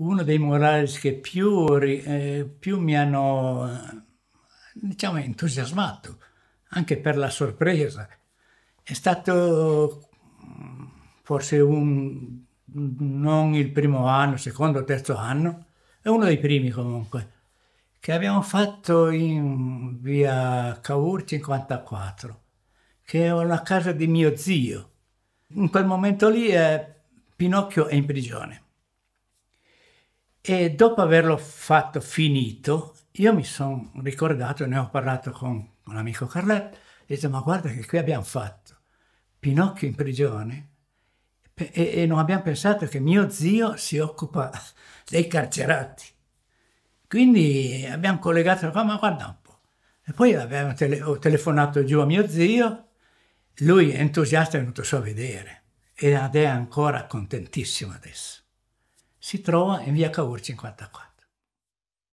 uno dei murales che più, eh, più mi hanno diciamo, entusiasmato, anche per la sorpresa, è stato mm, forse un, non il primo anno, secondo o terzo anno, è uno dei primi comunque, che abbiamo fatto in via Cavour 54, che è una casa di mio zio. In quel momento lì eh, Pinocchio è in prigione e dopo averlo fatto finito, io mi sono ricordato, ne ho parlato con un amico Carlet, ho detto ma guarda che qui abbiamo fatto Pinocchio in prigione e, e non abbiamo pensato che mio zio si occupa dei carcerati. Quindi abbiamo collegato, ma guarda un po'. E poi tele ho telefonato giù a mio zio, lui entusiasta è venuto su a vedere ed è ancora contentissimo adesso si trova in via Cavour 54.